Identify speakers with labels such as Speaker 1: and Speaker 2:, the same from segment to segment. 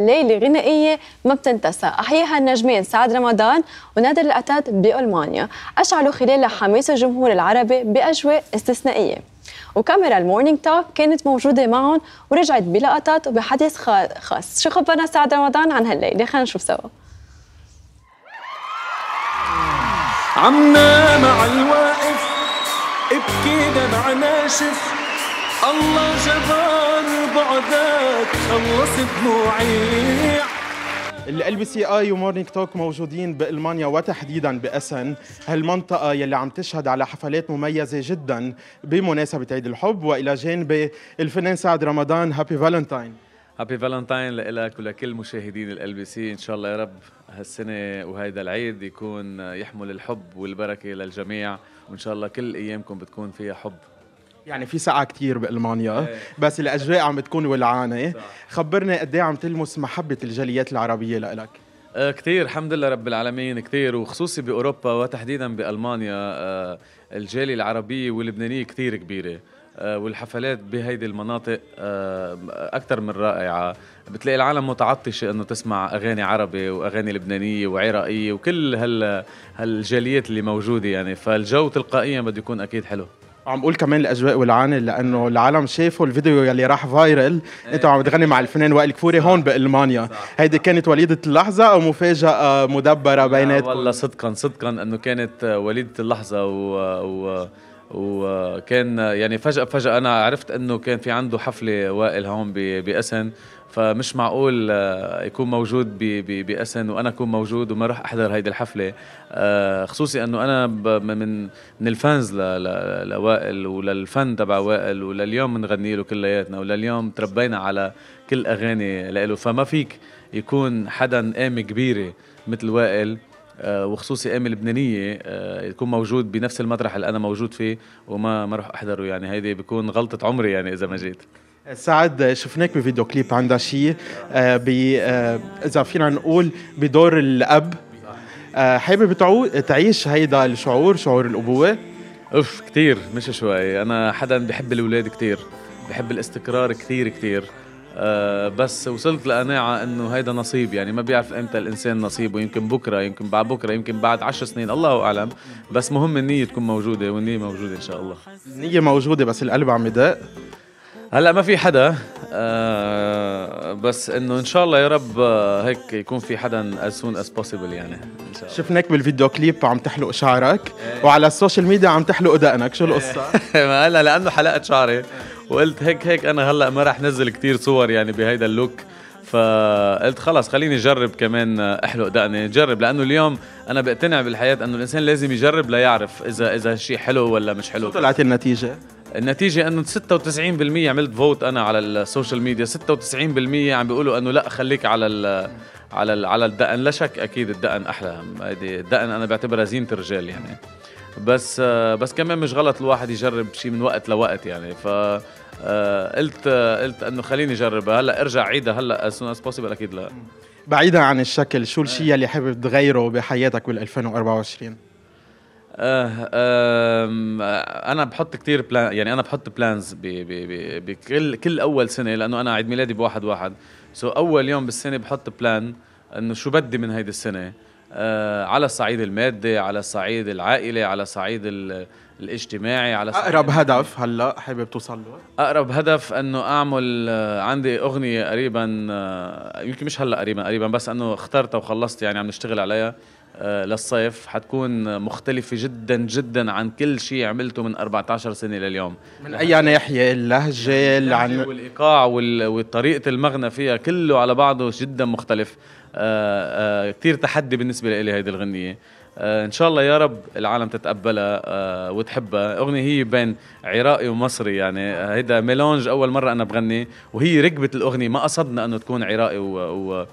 Speaker 1: ليلة غنائية ما بتنتسى أحياها النجمين سعد رمضان ونادر الأتات بألمانيا أشعلوا خلالها حماس الجمهور العربي بأجواء استثنائية وكاميرا المورنينج توك كانت موجودة معهم ورجعت بلقطات وبحديث خاص شو خبرنا سعد رمضان عن هالليلة خلينا نشوف سوا
Speaker 2: عمنا مع الواقف ابكينا مع ناشف الله جبار بعدك خلص دموعي ال سي اي ومورنينج توك موجودين بالمانيا وتحديدا باسن هالمنطقه يلي عم تشهد على حفلات مميزه جدا بمناسبه عيد الحب والى جانب الفنان سعد رمضان هابي فالنتاين
Speaker 3: هابي فالنتاين لك ولكل مشاهدين ال بي سي ان شاء الله يا رب هالسنه وهيدا العيد يكون يحمل الحب والبركه للجميع وان شاء الله كل ايامكم بتكون فيها حب
Speaker 2: يعني في سقعة كثير بالمانيا إيه. بس الاجواء عم بتكون ولعانه خبرنا قد إيه عم تلمس محبه الجاليات العربيه لإلك
Speaker 3: آه، كثير الحمد لله رب العالمين كثير وخصوصي باوروبا وتحديدا بالمانيا آه، الجاليه العربيه واللبنانيه كثير كبيره آه، والحفلات بهيدي المناطق اكثر من رائعه بتلاقي العالم متعطشه انه تسمع اغاني عربي واغاني لبنانيه وعراقيه وكل هال هالجاليات اللي موجوده يعني فالجو تلقائيا بده يكون اكيد حلو
Speaker 2: عم بقول كمان الاجواء والعاني لانه العالم شافوا الفيديو يلي راح فايرل إيه. انت عم تغني مع الفنان وائل كفوري هون بالمانيا هيدي كانت وليده اللحظه او مفاجاه آه، مدبره بيناتكم
Speaker 3: والله صدقا صدقا انه كانت وليده اللحظه و, و... وكان يعني فجأة فجأة أنا عرفت إنه كان في عنده حفلة وائل هون بأسن فمش معقول آه، يكون موجود باسن وانا اكون موجود وما راح احضر هيدي الحفله آه، خصوصي انه انا من من الفانز لوائل وللفن تبع وائل ولليوم بنغني له كلياتنا ولليوم تربينا على كل اغاني له فما فيك يكون حدا قامه كبيره مثل وائل آه، وخصوصي قامه لبنانيه يكون موجود بنفس المطرح اللي انا موجود فيه وما ما اروح احضره يعني هيدي بكون غلطه عمري يعني اذا ما جيت
Speaker 2: سعد شفناك بفيديو كليب عند عشية آه، آه، إذا فينا نقول بدور الأب آه، حابب تعيش هيدا الشعور شعور الأبوة؟ اوف كثير مش شوي أنا حدا بحب الأولاد
Speaker 3: كثير بحب الاستقرار كثير كثير بس وصلت لقناعة انه هيدا نصيب يعني ما بيعرف امتى الانسان نصيبه يمكن بكره يمكن بعد بكره يمكن بعد عشر سنين الله اعلم بس مهم النية تكون موجودة والنية موجودة ان شاء الله النية موجودة بس القلب عم يدق هلا ما في حدا آه بس انه ان شاء الله يا رب آه، هيك يكون في حدا as soon as possible يعني ان
Speaker 2: شاء الله شفناك بالفيديو كليب عم تحلق شعرك وعلى السوشيال ميديا عم تحلق دقنك شو القصه؟
Speaker 3: ما هلا لانه حلقت شعري وقلت هيك هيك انا هلا ما راح نزل كتير صور يعني بهيدا اللوك فقلت خلص خليني اجرب كمان آه، احلق دقني جرب لانه اليوم انا بقتنع بالحياه انه الانسان لازم يجرب ليعرف اذا اذا الشيء حلو ولا مش حلو طلعت النتيجه النتيجة انه 96% عملت فوت انا على السوشيال ميديا 96% عم بيقولوا انه لا خليك على ال على ال على الدقن لا شك اكيد الدقن احلى هيدي الدقن انا بعتبرها زينة الرجال يعني بس بس كمان مش غلط الواحد يجرب شيء من وقت لوقت يعني ف آه، قلت قلت انه خليني اجربها هلا ارجع عيدها هلا as soon as possible اكيد
Speaker 2: لا بعيدا عن الشكل شو الشيء اللي إيه. حابب تغيره بحياتك بال 2024
Speaker 3: آه، انا بحط كثير بلان يعني انا بحط بلانز ب... ب... بكل كل اول سنه لانه انا عيد ميلادي بواحد واحد سو so اول يوم بالسنه بحط بلان انه شو بدي من هيدي السنه آه على الصعيد المادي على الصعيد العائلي على صعيد الاجتماعي على صعيد اقرب هدف
Speaker 2: هلا حابب توصل له
Speaker 3: اقرب هدف انه اعمل آه، عندي اغنيه قريبا آه، يمكن مش هلا قريبا قريبا بس انه اخترتها وخلصت يعني عم نشتغل عليها آه، للصيف حتكون مختلفة جدا جدا عن كل شيء عملته من 14 سنة لليوم من أي ناحية يعني اللهجة, يعني اللهجة عن... والإيقاع وطريقة المغنى فيها كله على بعضه جدا مختلف آه، آه، كثير تحدي بالنسبة لي هيدي الغنية ان شاء الله يا رب العالم تتقبلها وتحبها اغنيه هي بين عراقي ومصري يعني هيدا ميلونج اول مره انا بغني وهي ركبت الاغنيه ما قصدنا انه تكون عراقي و, و...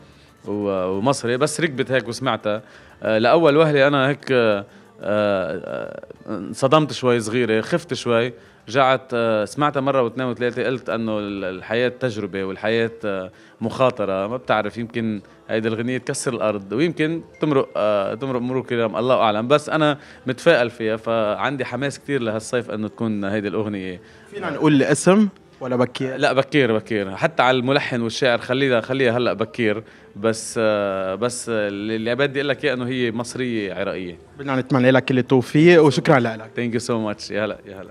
Speaker 3: ومصري بس ركبت هيك وسمعتها آه، لاول وهله انا هيك آه، آه، انصدمت شوي صغيره خفت شوي رجعت سمعتها مره واثنين وثلاثه قلت انه الحياه تجربه والحياه مخاطره ما بتعرف يمكن هيدي الغنية تكسر الارض ويمكن تمرق تمرق مرور كرام الله اعلم بس انا متفائل فيها فعندي حماس كثير لهالصيف انه تكون هيدي الاغنيه
Speaker 2: فينا نقول الاسم ولا بكير؟
Speaker 3: لا بكير بكير حتى على الملحن والشاعر خليها خليها هلا بكير بس آه، بس اللي بدي اقول لك اياه انه هي مصريه عراقيه
Speaker 2: بدنا نتمنى لك كل التوفيق وشكرا لك
Speaker 3: ثانك يو سو ماتش يا هلا يا هلا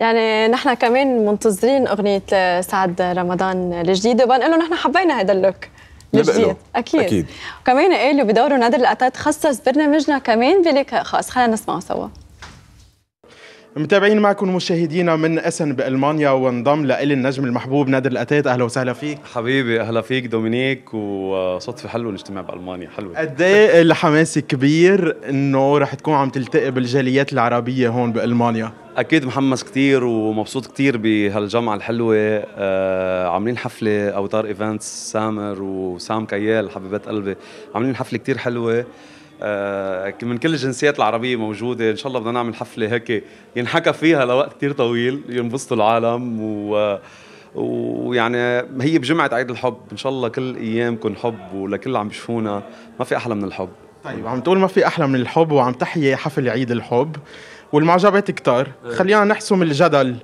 Speaker 1: يعني نحن كمان منتظرين اغنيه سعد رمضان الجديده وبنقول له نحن حبينا هذا اللوك
Speaker 2: الجديد اكيد اكيد
Speaker 1: وكمان قالوا بدوره نادر القتات خصص برنامجنا كمان بلقاء خاص خلينا نسمعه سوا
Speaker 2: متابعين معكم مشاهدينا من اسن بالمانيا وانضم لإلي النجم المحبوب نادر الاتات اهلا وسهلا فيك
Speaker 1: حبيبي اهلا فيك دومينيك وصدفه حلوه نجتمع بالمانيا حلوه
Speaker 2: قد ايه الحماس كبير انه رح تكون عم تلتقي بالجاليات العربيه هون بالمانيا
Speaker 1: اكيد محمس كثير ومبسوط كثير بهالجمعه الحلوه آه عاملين حفله اوتار ايفنتس سامر وسام كيال حبيبات قلبي عاملين حفله كثير حلوه آه، من كل الجنسيات العربية موجودة إن شاء الله بدنا نعمل حفلة هيك ينحكى فيها لوقت كتير طويل ينبسطوا العالم و ويعني هي بجمعة عيد الحب إن شاء الله كل
Speaker 2: أيامكم حب ولكل اللي عم بيشوفونا ما في أحلى من الحب طيب عم تقول ما في أحلى من الحب وعم تحيي حفل عيد الحب والمعجبات كتار إيه. خلينا نحسم الجدل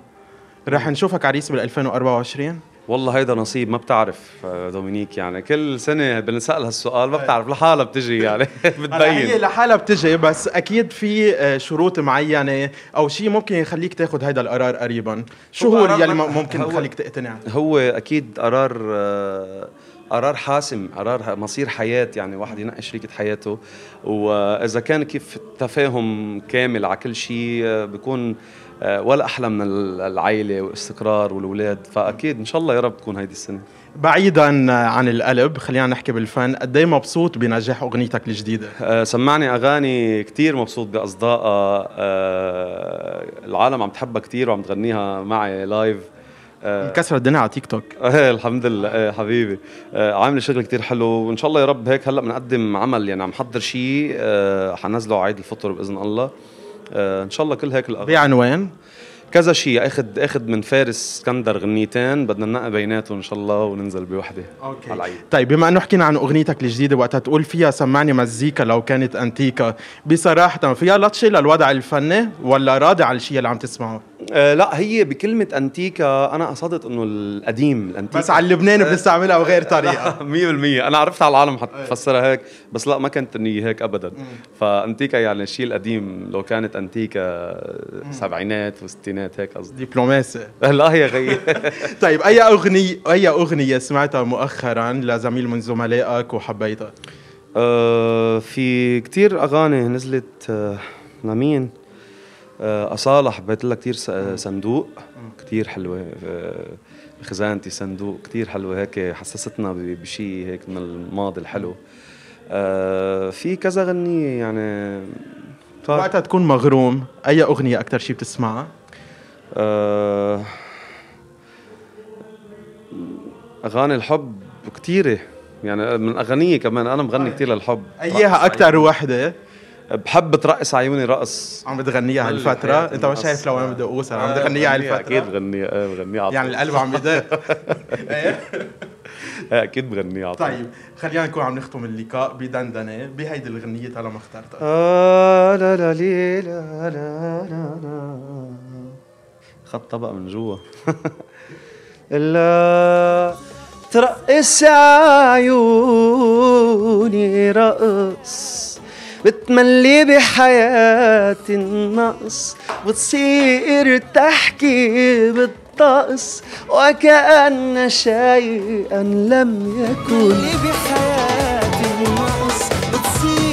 Speaker 2: رح نشوفك عريس بال 2024
Speaker 1: والله هيدا نصيب ما بتعرف آه، دومينيك يعني كل سنه بنسال هالسؤال ما بتعرف لحالها بتجي يعني بتبين هي
Speaker 2: لحالها بتجي بس اكيد في آه، شروط معينه او شيء ممكن يخليك تاخذ هيدا القرار قريبا شو هو اللي ممكن يخليك تقتنع
Speaker 1: هو اكيد قرار آه، قرار حاسم قرار مصير حياة يعني واحد ينقي شريكة حياته وإذا كان كيف تفاهم كامل على كل شيء بيكون آه، ولا احلى من العائله والاستقرار والاولاد فاكيد ان شاء الله يا رب تكون هيدي السنه
Speaker 2: بعيدا عن القلب خلينا نحكي بالفن قد ايه مبسوط بنجاح اغنيتك الجديده أه سمعني اغاني
Speaker 1: كثير مبسوط باصدائها أه العالم عم تحبها كثير وعم تغنيها معي لايف آه، مكسر
Speaker 2: الدنيا على تيك توك
Speaker 1: ايه الحمد لله ايه حبيبي آه عامله شغل كتير حلو وان شاء الله يا رب هيك هلا بنقدم عمل يعني عم حضر شيء آه حنزله عيد الفطر باذن الله آه، ان شاء الله كل هيك الاغاني بعنوان كذا شيء اخذ اخذ من فارس اسكندر غنيتين بدنا ننقي بيناتهم ان شاء الله وننزل بوحده
Speaker 2: اوكي على العيد طيب بما انه حكينا عن اغنيتك الجديده وقتها تقول فيها سمعني مزيكا لو كانت انتيكا بصراحه فيها لطشه للوضع الفني ولا راضي على الشيء اللي عم تسمعه آه لا هي بكلمة انتيكا انا قصدت انه القديم الانتيكا بس على لبنان آه، بنستعملها بغير آه، طريقة
Speaker 1: 100% انا عرفت على العالم حتفسرها هيك بس لا ما كانت النية هيك ابدا فانتيكا يعني الشيء القديم لو كانت انتيكا سبعينات وستينات هيك قصدي
Speaker 2: دبلوماسي
Speaker 1: لا يا غي
Speaker 2: طيب اي اغنية اي اغنية سمعتها مؤخرا لزميل من زملائك وحبيتها؟ آه في كتير اغاني نزلت
Speaker 1: آه لمين؟ آه، اصالح بيت لها كثير آه، صندوق كثير حلوه آه، خزانتي صندوق كثير حلوه هيك حسستنا بشيء هيك من الماضي الحلو في كذا غنية يعني
Speaker 2: طيب. وقتها تكون مغروم اي اغنيه اكثر شيء بتسمعها أه اغاني الحب كثيره
Speaker 1: يعني من اغنيه كمان انا مغني طيب. كثير للحب اياها اكثر طيب.
Speaker 2: وحده بحب
Speaker 1: ترقص عيوني رقص عم بتغنيها هالفتره انت ما شايف لو انا بدي
Speaker 2: اقوس عم آه، بتغنيها هالفتره اكيد
Speaker 1: بغنيها آه، يعني ايه بغنيها يعني القلب عم يدق ايه اكيد بغنيها
Speaker 2: طيب خلينا نكون عم نختم اللقاء بدندنه بهيدي الغنيه تالا ما اخترتها
Speaker 1: آه لا لا لي لا لا لا لا خط طبق من جوا لا ترقص عيوني رقص بتملي بحياتي النقص وتصير تحكي بالطقس وكأن شيئا لم يكن بحياتي النقص بتصير